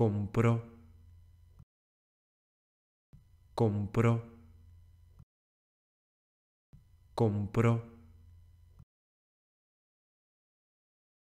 compró, compró, compró.